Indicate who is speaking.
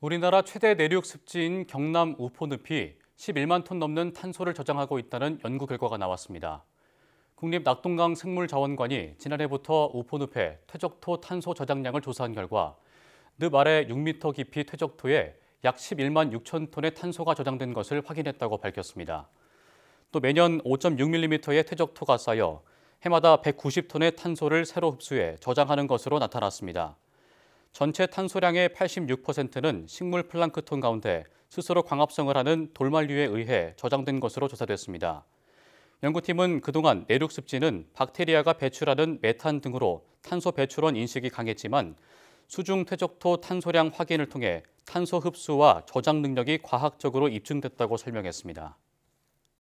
Speaker 1: 우리나라 최대 내륙 습지인 경남 우포늪이 11만 톤 넘는 탄소를 저장하고 있다는 연구 결과가 나왔습니다. 국립낙동강 생물자원관이 지난해부터 우포늪에 퇴적토 탄소 저장량을 조사한 결과 늪 아래 6m 깊이 퇴적토에 약 11만 6천 톤의 탄소가 저장된 것을 확인했다고 밝혔습니다. 또 매년 5.6mm의 퇴적토가 쌓여 해마다 190톤의 탄소를 새로 흡수해 저장하는 것으로 나타났습니다. 전체 탄소량의 86%는 식물 플랑크톤 가운데 스스로 광합성을 하는 돌말류에 의해 저장된 것으로 조사됐습니다. 연구팀은 그동안 내륙 습지는 박테리아가 배출하는 메탄 등으로 탄소 배출원 인식이 강했지만 수중 퇴적토 탄소량 확인을 통해 탄소 흡수와 저장 능력이 과학적으로 입증됐다고 설명했습니다.